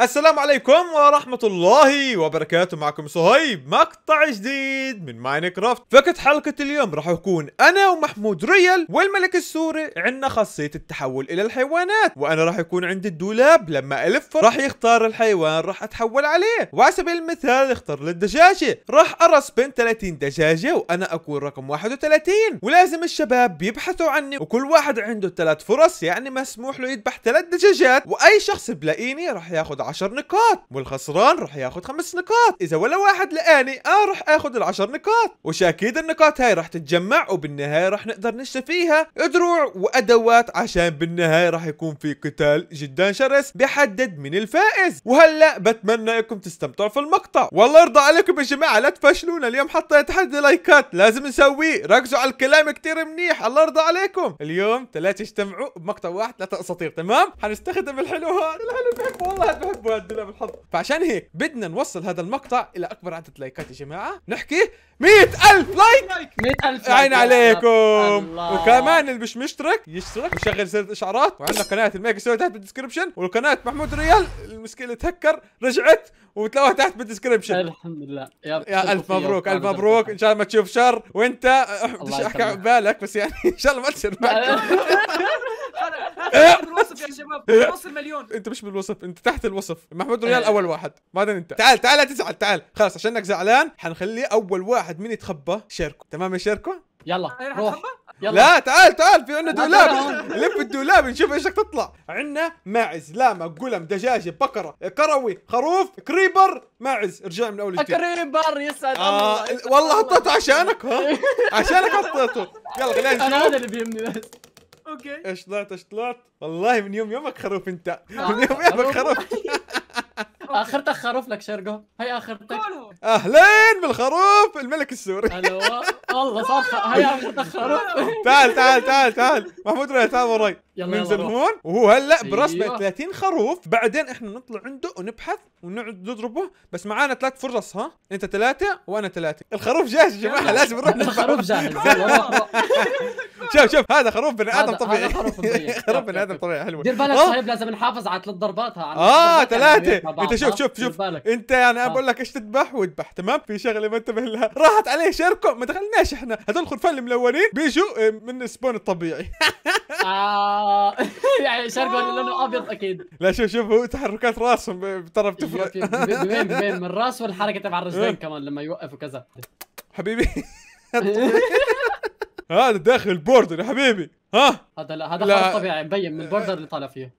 السلام عليكم ورحمة الله وبركاته معكم صهيب مقطع جديد من ماينكرافت فكت حلقة اليوم راح يكون أنا ومحمود ريال والملك السوري عندنا خاصية التحول إلى الحيوانات وأنا راح يكون عندي الدولاب لما ألفه راح يختار الحيوان راح أتحول عليه وعلى سبيل المثال اختار لي الدجاجة راح أرى بين 30 دجاجة وأنا أكون رقم 31 ولازم الشباب يبحثوا عني وكل واحد عنده ثلاث فرص يعني مسموح له يذبح ثلاث دجاجات وأي شخص بلاقيني راح ياخذ 10 نقاط والخسران راح ياخذ 5 نقاط اذا ولا واحد لقاني انا آه راح اخذ ال 10 نقاط وش اكيد النقاط هاي راح تتجمع وبالنهايه راح نقدر نشتري فيها دروع وادوات عشان بالنهايه راح يكون في قتال جدا شرس بيحدد من الفائز وهلا بتمنى انكم تستمتعوا في المقطع والله يرضى عليكم يا جماعه لا تفشلونا اليوم حطيت تحدي لايكات لازم نسويه ركزوا على الكلام كتير منيح الله يرضى عليكم اليوم ثلاثه اجتمعوا بمقطع واحد ثلاثه اساطير تمام حنستخدم الحلو هذا الحلو بحبه والله بالحظ فعشان هيك بدنا نوصل هذا المقطع الى اكبر عدد لايكات يا جماعه نحكي 100000 لايك 100000 لايك عين عليكم وكمان اللي مش مشترك يشترك ويشغل زر الاشعارات وعندنا قناه الميجا سوي تحت بالدسكربشن وقناه محمود ريال المسكين اللي تهكر رجعت وتلاقوها تحت بالدسكربشن الحمد لله يا, يا الف مبروك الف مبروك ان شاء الله ما تشوف شر وانت بديش احكي بالك بس يعني ان شاء الله ما تصير معك انا إيه؟ الوصف يا شباب نص إيه؟ المليون انت مش بالوصف انت تحت الوصف محمود ريال إيه. اول واحد بعدين انت تعال تعال تزعل تعال خلاص عشانك زعلان حنخليه اول واحد من يتخبى شاركه تمام يا شاركه يلا روح يلا. لا تعال تعال في عندنا دولاب لف الدولاب نشوف ايش تطلع عندنا ماعز لامه قلم دجاجه بقره كروي خروف كريبر ماعز ارجع من اول جديد كريبر يسعد آه والله حطيته عشانك ها عشانك حطيته يلا خلينا نشوف انا هذا اللي بيهمني بس اوكي ايش طلعت ايش طلعت والله من يوم يومك خروف انت آه. من يوم يومك خروف اخرتك خروف لك شرقه هي اخرتك اهلين بالخروف الملك السوري الو والله صار هي اخرتك خروف تعال تعال تعال تعال محمود تعال وراي يلا ننزل يلا هون وهو هلا أيوه. برسمه أيوة. 30 خروف بعدين احنا نطلع عنده ونبحث ونقعد نضربه بس معانا ثلاث فرص ها انت ثلاثه وانا ثلاثه الخروف جاهز يا جماعه لازم نروح الخروف جاهز شوف شوف هذا خروف بني ادم طبيعي هذا خروف بني ادم طبيعي حلوه دير بالك صاحب لازم نحافظ على ثلاث ضربات اه ثلاثه انت شوف شوف شوف انت يعني انا بقول لك ايش تذبح واذبح تمام في شغله ما انتبه لها راحت عليه شركه ما دخلناش احنا هذول الخرفان الملونين بيجوا آه، من السبون الطبيعي آه. يعني شرق لونه آه. ابيض اكيد لا شوف شوف هو تحركات راسهم ترى بتفرق بين بين من الراس والحركه تبع الرجلين كمان لما يوقف وكذا حبيبي هذا داخل البوردر يا حبيبي ها هذا لا هذا لا. طبيعي مبين من البوردر اللي طالع فيه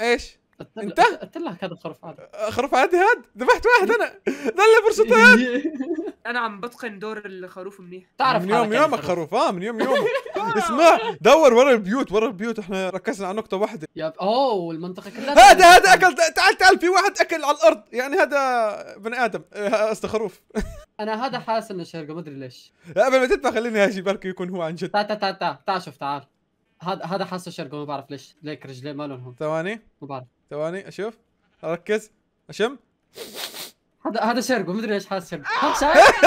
ايش؟ انت؟ قلت لك هذا خروف عادي آه، خروف عادي هاد ذبحت واحد انا ده اللي فرصته هاد انا عم بتقن دور الخروف منيح تعرف من يوم يومك خروف اه من يوم يومك اسمع دور ورا البيوت ورا البيوت احنا ركزنا على نقطة واحدة يا اوه المنطقة كلها هذا هذا اكل تعال تعال في واحد اكل على الارض يعني هذا بني ادم قصدي آه، خروف انا هذا حاسس انه شرقة ما ادري ليش قبل ما تدفع خليني اجي بركي يكون هو عن جد تعال تعال تعال تعال شوف تعال هذا هذا حاسه شرقة ما بعرف ليش ليك رجليه ما لهم ثواني ما بعرف ثواني اشوف اركز اشم هذا هذا شرقو مدري ايش حاسس شرقو شايف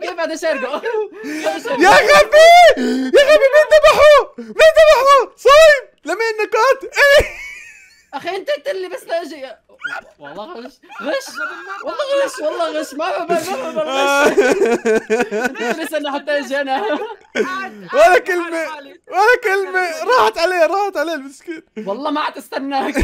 كيف هذا سرقه يا غبي يا غبي مين ذبحوه مين ذبحوه صايم لما انك قاتل اخي انت انت اللي بس اجي والله غش غش والله غش والله غش ما ما ما غش بس انا حتى اجي انا ولا كلمة ولا كلمة راحت عليه راحت عليه المسكين والله ما عاد استناك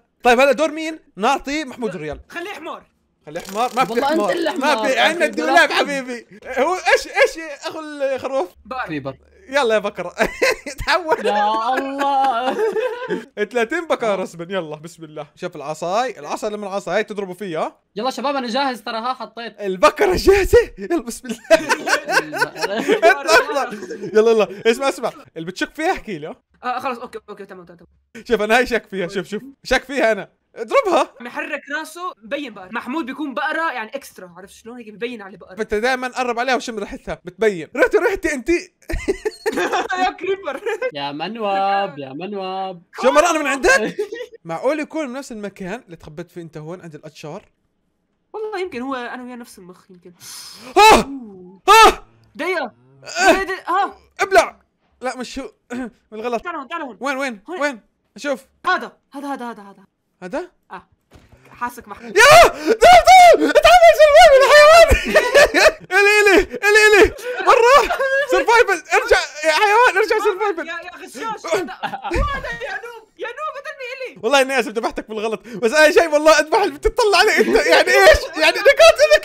طيب هلا دور مين؟ نعطي محمود الريال خليه حمار خليه حمار ما في حمار ما في عندنا الدولاب حبيبي هو ايش ايش اخو الخروف؟ كريبر يلا يا بكره تحول يا الله 30 بكره رسما يلا بسم الله شوف العصاي العصا اللي من العصا هاي تضربوا فيها يلا شباب انا جاهز ترى ها حطيت البكره جاهزه يلا بسم الله يلا يلا اسمع اسمع اللي بتشك فيها احكي له آه خلاص اوكي اوكي تمام تمام شوف انا هاي شك فيها شوف شوف شك فيها انا اضربها محرك راسه ببين بقرة محمود بيكون بقرة يعني اكسترا عرفت شلون هيك ببين على بقرة فانت دائما قرب عليها وشم ريحتها بتبين ريحتي ريحتي انت يا كريبر يا منواب يا منواب شو مرقنا من عندك معقول يكون من نفس المكان اللي تخبيت فيه انت هون عند الاتشار والله يمكن هو انا وياه نفس المخ يمكن اه اه دقيقه ها ابلع لا مش هو بالغلط تعال هون تعال هون وين وين وين اشوف هذا هذا هذا هذا هذا هذا اه حاسك محمود يا تعال تعال الي الي الي الي وين سرفايفل ارجع يا حيوان ارجع سرفايفل يا يا غشاش يا نوب يا نوب قتلني الي والله اني اسف ذبحتك بالغلط بس انا شيء والله اذبح اللي بتطلع عليه انت يعني ايش؟ يعني نكات لك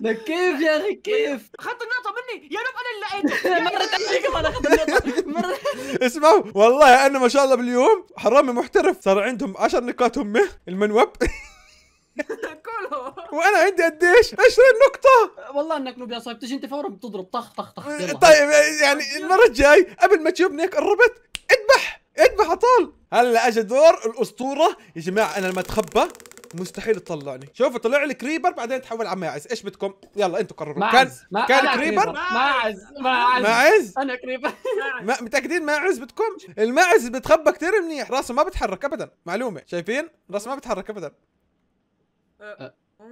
لك كيف يا اخي كيف؟ اخذت النقطة مني يا نوب انا اللي لقيته مرة ثانية كمان اخذت النقطة اسمعوا والله انا ما شاء الله باليوم حرامي محترف صار عندهم 10 نقاط هم المنوب كله وانا عندي قديش 20 نقطة والله انك نوب يا صاحبي تجي انت فورا بتضرب طخ طخ طخ طيب يعني المرة الجاي قبل ما تشوفني هيك قربت اذبح اذبح طول هلا اجى دور الاسطورة يا جماعة انا لما اتخبى مستحيل تطلعني شوفوا طلع لي كريبر بعدين تحول على ماعز ايش بدكم يلا انتم قرروا معز. كان ما كان كريبر ماعز ماعز ماعز انا كريبر ما متاكدين ماعز بدكم الماعز بتخبى كثير منيح راسه ما بتحرك ابدا معلومه شايفين راسه ما بتحرك ابدا أه. أه.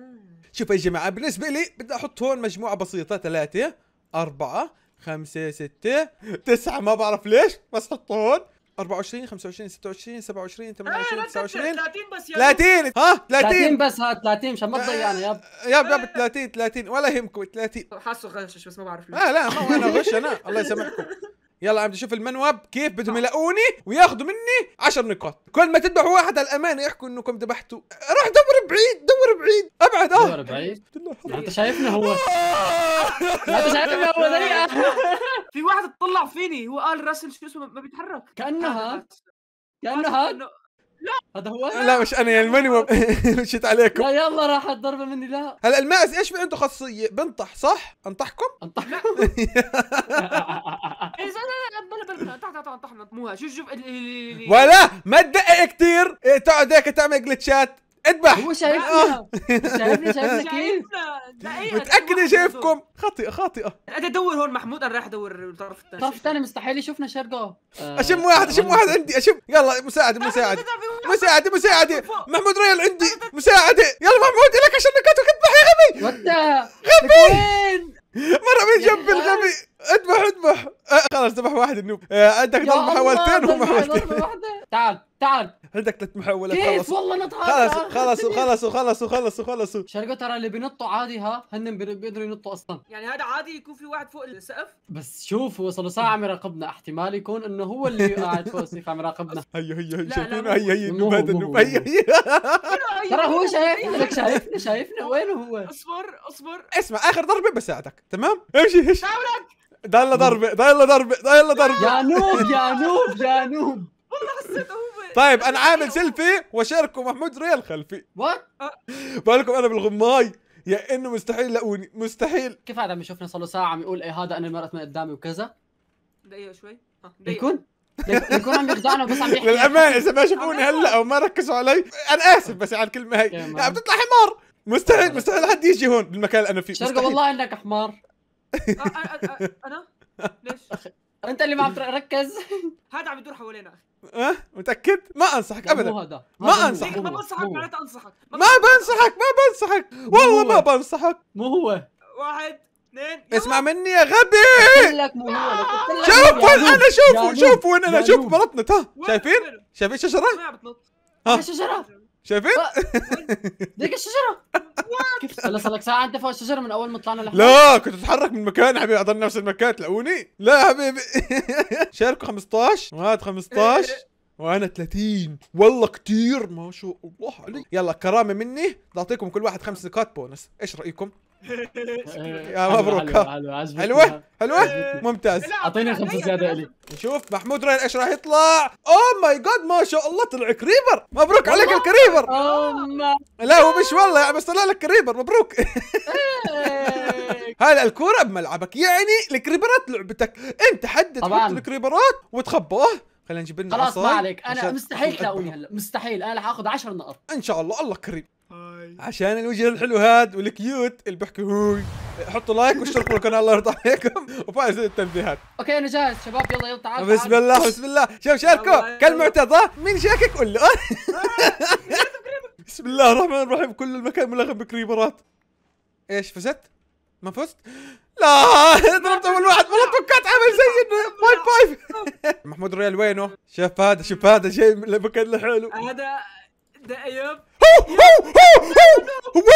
شوف يا جماعه بالنسبه لي بدي احط هون مجموعه بسيطه ثلاثه أربعة خمسة ستة تسعة ما بعرف ليش بس حطه هون 24 25 26 27 28 29 30 بس يا 30 ها 30 30 بس هات 30 مشان ما تضيعنا ياب ياب 30 30 ولا يهمكم 30 حاسه غشش بس ما بعرف ليش آه، لا لا ما انا غش انا الله يسامحكم يلا عم تشوف المنوب كيف بدهم آه. يلاقوني وياخذوا مني 10 نقاط كل ما تذبحوا واحد على الامانه يحكوا انكم ذبحتوا روح دور بعيد دور بعيد ابعد اه دور بعيد يعني انت شايفنا هو آه. يعني انت شايفنا هو في واحد اطلع فيني هو قال راسل شو اسمه ما بيتحرك كانها كانها لا هذا هو لا مش انا يعني ماني مشيت عليكم لا يلا راحت ضربه مني لا هلا الماس ايش في عنده خاصيه بنطح صح انطحكم انطحكم انطحنا مو شوف شوف ولا ما تدقق كثير تقعد هيك تعمل جلتشات اذبح هو شايفنا شايفني شايفنا كيف متاكده شايفكم خاطئه خاطئه انا ادور هون محمود انا رايح ادور الطرف الثاني الطرف الثاني مستحيل يشوفنا شرقه اشم واحد اشم واحد عندي اشم يلا مساعده مساعده مساعده مساعده محمود ريال عندي مساعده يلا محمود لك عشان نكتك اذبح يا غبي غبي مرة من جنب الغبي اذبح اذبح خلاص ذبح واحد النوب عندك ضربة حوالتين ومحاولتين تعال تعال عندك ثلاث محاولات كيف والله نط خلصوا خلصوا خلصوا خلصوا خلصوا خلصوا شرقة ترى اللي بينطوا عادي ها هن بيقدروا ينطوا اصلا يعني هذا عادي يكون في واحد فوق السقف بس شوف هو صار ساعة عم يراقبنا احتمال يكون انه هو اللي قاعد فوق السقف عم يراقبنا هي هي هي شايفين هي هي النوب هذا النوب هيو هيو ترى هو شايفنا لك شايفنا شايفنا وين هو اصبر اصبر اسمع اخر ضربة بساعدك تمام امشي امشي ده ضربة ده ضربة ده ضربة يا نوب يا نوب يا نوب والله حسيته هو طيب انا عامل سيلفي وشاركه محمود ريال خلفي وات بقول لكم انا بالغماي يا انه مستحيل لاقوني مستحيل كيف هذا عم يشوفنا صار له ساعه عم يقول ايه هذا انا المرأة من قدامي وكذا دقيقه شوي بيكون آه، بيكون عم يخدعنا بس عم يحكي للامانه اذا ما شافوني آه، هلا او ما ركزوا علي انا اسف بس على الكلمه هي عم بتطلع حمار مستحيل مستحيل حد يجي هون بالمكان اللي انا فيه شرقه والله انك حمار آه، انا ليش انت اللي ما عم تركز هذا عم يدور حوالينا اه متاكد ما انصحك ابدا مو هذا ما انصحك ما بنصحك معناتها انصحك ما بنصحك ما بنصحك والله ما بنصحك مو هو واحد اثنين اسمع مني يا غبي شوف وين انا شوفه شوف وين انا شوف بلطنت ها شايفين شايفين شجره؟ ها شجره شايفين؟ دق الشجره كيف خلص لك ساعه انت فوق الشجره من اول ما طلعنا لا كنت اتحرك من مكان حبيبي اضل نفس المكان تلاقوني لا حبيبي شاركوا 15 وهذا 15 وانا 30 والله كثير ما شاء الله عليك يلا كرامه مني بعطيكم كل واحد خمس نقاط بونس ايش رايكم آه، يا مبروك حلوة حلوة ممتاز اعطيني خمسة زيادة الي نشوف محمود رين ايش راح يطلع اوه ماي جاد ما شاء الله طلع كريبر مبروك عليك الكريبر آه، لا هو مش والله يعني بس طلع لك كريبر مبروك هلا إيه. الكورة بملعبك يعني الكريبرات لعبتك انت حدد الكريبرات وتخبوه خلينا نجيب لنا خلاص ما عليك انا مستحيل تلاقوني هلا مستحيل انا راح اخذ 10 نقط ان شاء الله الله كريم عشان الوجه الحلو هاد والكيوت اللي بحكي هوي حطوا لايك واشتركوا بالقناه الله يرضى عليكم وفايز التنبيهات اوكي انا جاهز شباب يلا يلا تعالوا بسم الله بسم الله شوف شاركوا كالمعتاد مين شاكك قول له آه. بسم الله الرحمن الرحيم كل المكان ملغم بكريبرات ايش فزت؟ ما فزت؟ لا ضربت اول واحد والله توقعت عامل زي ماي بايف محمود ريال وينه؟ شوف هذا شوف هذا جاي من المكان الحلو هذا ده ايوب هو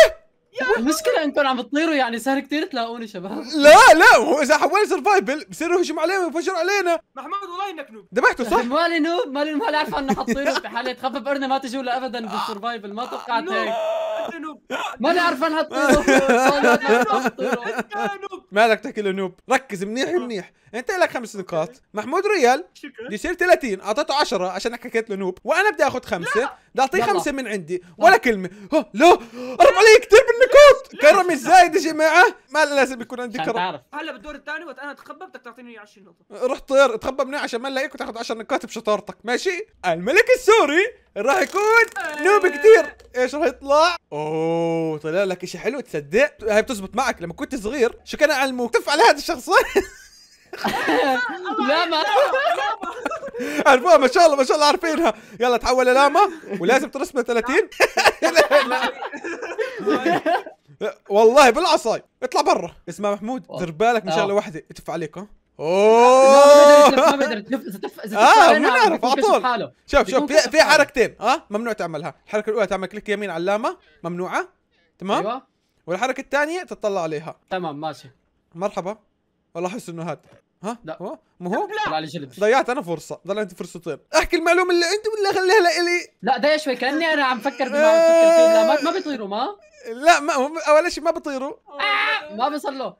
المشكلة انكم عم تطيروا يعني صار كثير تلاقوني شباب لا لا هو اذا حولنا سرفايفل بصيروا يهجم علينا وينفجر علينا محمود والله انك نوب ذبحته صح؟ مالي نوب مالي هلا عارفه انه حطيروا في حالة تخفف ارنب ما تجوا له ابدا بالسرفايفل ما توقعت هيك ماني عارفه انها تطيروا مالك تحكي له نوب ركز منيح آه. منيح يعني انت لك خمس نقاط محمود ريال يصير 30 اعطيته 10 عشان حكيت له نوب وانا بدي اخذ خمسه بدي اعطيه خمسه من عندي ولا كلمه لا ارم عليك كثير بالنقاط كرم الزايد يا جماعه ما لازم يكون عندي كرم هلا بالدور الثاني وقت انا اتخبى بدك تعطيني 20 نقطه رحت طير تخبى مني عشان ما نلاقيك وتاخذ 10 نقاط بشطارتك ماشي الملك السوري راح يكون إيه. نوب كثير ايش راح يطلع اوه طلع لك شيء حلو تصدق هاي بتزبط معك لما كنت صغير شو كان تف تفعل هذا الشخص لاما عرفوها ما شاء الله ما شاء الله عارفينها يلا تحول لاما ولازم ترسم 30 والله بالعصاي اطلع برا اسمع محمود دير بالك ان شاء الله وحده اتف عليك ها اوه ما بقدر تف بنعرف على طول شوف شوف في في حركتين ها ممنوع تعملها الحركه الاولى تعمل كليك يمين على اللاما ممنوعه تمام ايوه والحركه الثانيه تطلع عليها تمام ماشي مرحبا والله احس انه هاد ها لا هو مو هو طلع لي جلد ضيعت انا فرصه ضيعت فرصتين احكي المعلومه اللي انت ولا اخليها لي لا دقيقه شوي كاني انا عم فكر بما عم فكر فيه لا ما, ما بيطيروا ما لا ما اول شيء ما بيطيروا آه! ما بيصلوا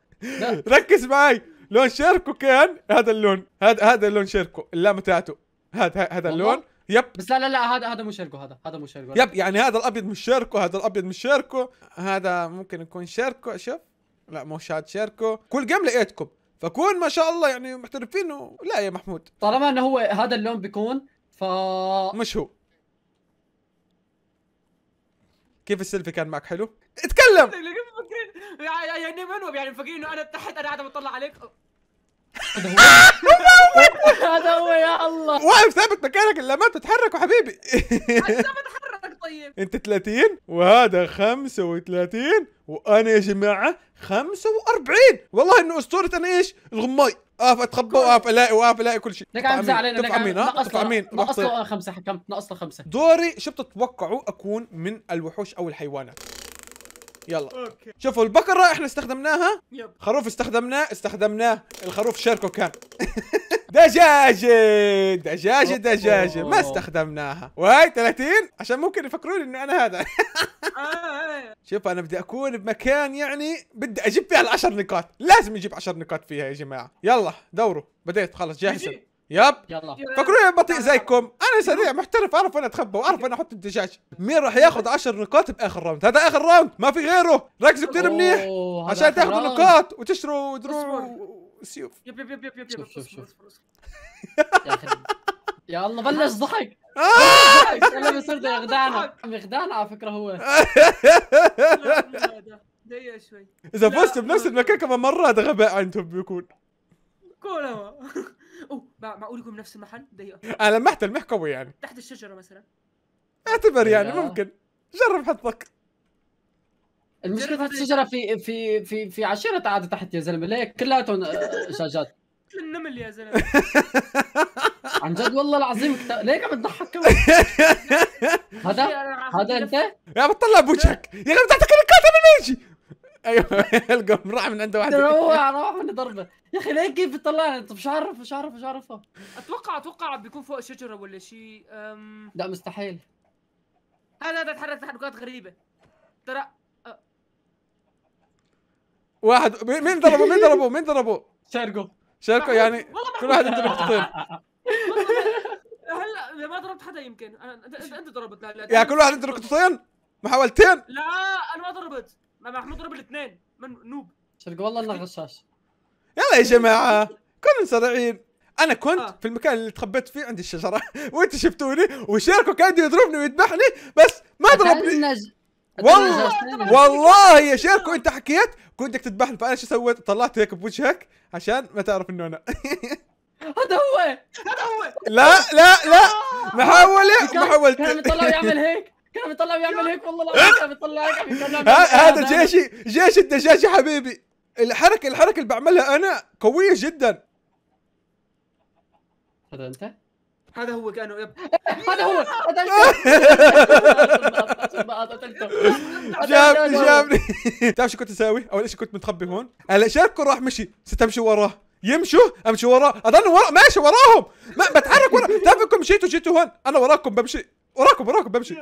ركز معي لون شيركو كان هذا اللون هذا هذا اللون شيركو اللام تاعته هذا هذا اللون يب بس لا لا لا هذا هذا مو شيركو هذا هذا مو شيركو يب يعني هذا الابيض مش شيركو هذا الابيض مش شيركو هذا ممكن يكون شيركو شوف لا مو شاد شيركو كل جيم لقيتكم فكون ما شاء الله يعني محترفين لا يا محمود طالما انه هو هذا اللون بيكون ف مش هو كيف السيلفي كان معك حلو؟ اتكلم يعني, يعني-, يعني منو يعني مفكرين انه انا تحت انا قاعد بطلع عليك هذا هو يا الله واقف ثابت مكانك الا ما تتحرك حبيبي بتحرك طيب انت 30 وهذا 35 وانا يا جماعه 45 والله انه اسطوره انا ايش الغماي اقف آه، اتخبى واقف الاقي واقف الاقي كل شيء لك عم زعلان لك مين نقص مين نقص له خمسه حكم نقص له خمسه دوري شو بتتوقعوا اكون من الوحوش او الحيوانات يلا أوكي. شوفوا البقره احنا استخدمناها يب. خروف استخدمناه استخدمناه الخروف شاركه كان دجاجة دجاجة دجاجة ما استخدمناها وهي 30 عشان ممكن يفكرون انه انا هذا شوف انا بدي اكون بمكان يعني بدي اجيب فيها العشر نقاط لازم يجيب عشر نقاط فيها يا جماعة يلا دوروا بديت خلص جاهزة يب يلا فكروني بطيء زيكم انا سريع محترف اعرف وين اتخبى واعرف وين احط الدجاج مين راح ياخذ 10 نقاط باخر راوند هذا اخر راوند ما في غيره ركزوا كثير منيح عشان تاخذوا نقاط وتشتروا دروع سيوف يب يب يب يب يب شوف شوف شوف يا الله بلش ضحك آه! لما صرت يغدانا يغدانا على فكره هو شوي اذا فزت بنفس المكان كمان مره هذا غباء عندهم بيكون كولا اوه معقول يكون بنفس المحل دقيقه انا لمحت المحكوي يعني تحت الشجره مثلا اعتبر يعني أيوه. ممكن جرب حظك المشكله في الشجره في في في في عشيره عاد تحت يا زلمه ليك كلاتهم آه، شجات مثل النمل يا زلمه عن جد والله العظيم ليك عم تضحك هذا هذا انت يا بتطلع بوجهك يا اخي بتعطيك الكاتب من يجي ايوه القم راح من عنده واحد روح روح من ضربه يا اخي ليك كيف بتطلعنا انت مش عارف مش عارف مش عارفها اتوقع اتوقع بيكون فوق شجره ولا شيء لا مستحيل هذا هذا تحرك تحركات غريبه ترى واحد مين ضربه مين ضربه مين ضربه شاركو شاركو يعني كل واحد عنده نقطتين هلا ما ضربت حدا يمكن انت ضربت لا يعني كل واحد عنده نقطتين محاولتين لا انا ما ضربت ما محمود ضرب الاثنين من نوب شاركو والله انه غشاش يلا يا جماعه كنا سريعين انا كنت آه. في المكان اللي تخبيت فيه عند الشجره وانت شفتوني وشاركو كان يضربني ويذبحني بس ما ضربني والله والله يا شيخ كنت حكيت كنت بدك تذبحني فانا شو سويت؟ طلعت هيك بوجهك عشان ما تعرف انه انا هذا هو هذا هو لا لا لا محاولة محاولة كان بيطلع يعمل هيك كان بيطلع يعمل هيك والله العظيم كان بيطلع هيك هذا جيشي جيش الدجاجة حبيبي الحركة الحركة اللي بعملها انا قوية جدا هذا انت؟ هذا هو كانوا يب هذا هو جابني جابني تعرف شو كنت اسوي؟ اول شيء كنت متخبي هون شاركو راح مشي صرت امشي وراه يمشوا امشي وراه اضل ورا ماشي وراهم ما بتحرك ورا تعرف انكم مشيتوا جيتوا هون انا وراكم بمشي وراكم وراكم بمشي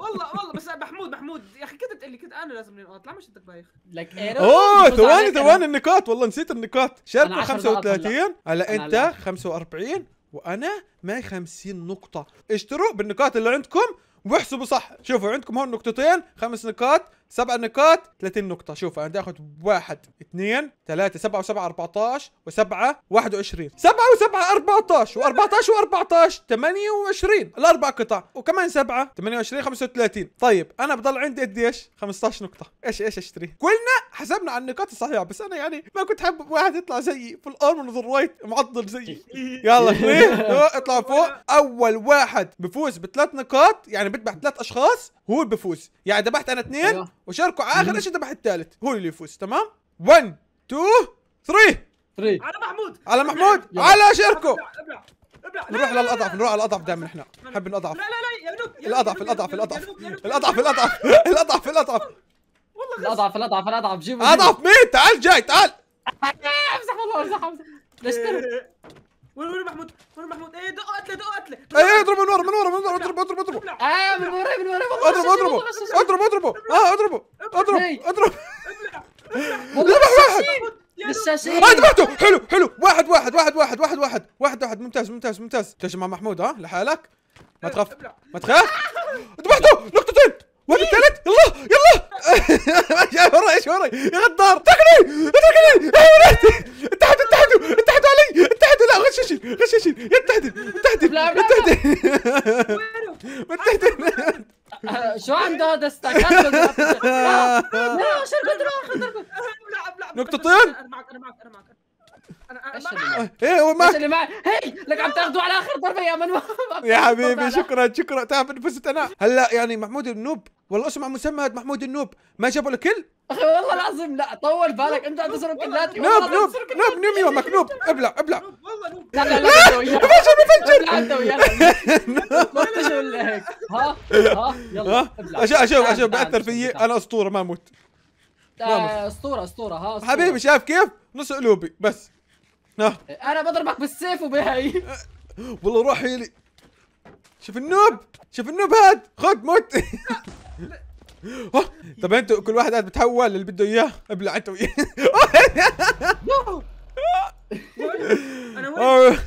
والله والله بس محمود محمود يا اخي كنت اللي كنت انا لازم اطلع مش انت بايخ لك إيه، اوه ثواني ثواني النقاط والله نسيت النقاط شاركوا 35 هلا انت 45 وانا معي 50 نقطه اشتروا بالنقاط اللي عندكم واحسبوا صح شوفوا عندكم هون نقطتين خمس نقاط سبع نقاط 30 نقطة شوف انا بدي اخذ واحد اثنين ثلاثة سبعة وسبعة 14 وسبعة 21 سبعة وسبعة 14 و14 و14 28 الأربع قطع وكمان سبعة 28 35 طيب انا بضل عندي قديش 15 نقطة ايش ايش اشتري كلنا حسبنا على النقاط الصحيحة بس انا يعني ما كنت حابب واحد يطلع زيي في الارمن ذا رايت معضل زيي يلا اثنين اطلع فوق اول واحد بفوز بثلاث نقاط يعني بدبح ثلاث اشخاص هو بفوز يعني ذبحت انا اثنين أيوه. وشاركوا اخر الاشياء تبع الثالث هو اللي يفوز تمام 1 2 3 3 على محمود على محمود على شاركو نروح للاضعف نروح على الاضعف دائما احنا نحب الاضعف لا لا لا يا نوب الاضعف الاضعف الاضعف الاضعف الاضعف الاضعف الاضعف والله الاضعف الاضعف الاضعف جيبوا اضعف مين تعال جاي تعال امزح والله امزح امزح ليش وين وين محمود وين محمود ايه دق قتله دق قتله ايه, إيه، اضربه من ورا من ورا من ورا اضربه اضربه اضربه اه من ورا من ورا اضربه اضربه اضربه اضربه اه اضربه اضرب اضرب ذبح آه، إيه. واحد للساسين اه حلو حلو واحد واحد واحد واحد واحد واحد واحد واحد ممتاز ممتاز ممتاز تجمع محمود ها لحالك ما إيه، تخاف ما تخاف ذبحته نقطتين واحد الثالث يلا يلا ايش وراي ايش وراي يا غدار اتركني اتركني الغشاشين يا تهدم تهدم لا تهدم ما تهدف شو عنده هذا ستاك لا شو القدرة نقطتين طيب؟ انا معك انا معك انا معك ايه هو إيه، ما اللي معي هي لك عم تاخذوا على اخر ضربه يا منو يا حبيبي شكرا شكرا تعب فزت انا هلا يعني محمود النوب والله اسمع مسمى محمود النوب ما جابوا الكل اخي والله العظيم لا طول بالك انت عم تصرف كلاتي نوب نوب نوب نوب نوب نوب ابلع ابلع والله نوب لا لا لا لا لا لا لا لا لا ها ها يلا ابلع اشوف اشوف بأثر فيي انا اسطوره ما اموت آه، اسطوره اسطوره ها حبيبي شايف كيف نص قلوبي بس انا بضربك بالسيف وبهي والله روح يلي شوف النوب شوف النوب هاد خذ موت طب انتوا كل واحد قاعد بتحول اللي بده اياه ابلع انت وياه انا وين؟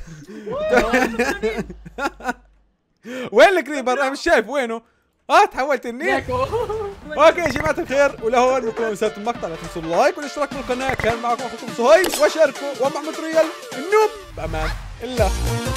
وين الكريبر؟ انا مش شايف وينه؟ اه تحولت النيل اوكي يا جماعه الخير ولهون بكون مسلسل المقطع لا تنسوا اللايك والاشتراك بالقناه كان معكم اخوكم سهيل وشاركوا ومحمد ريال النوب بامان الله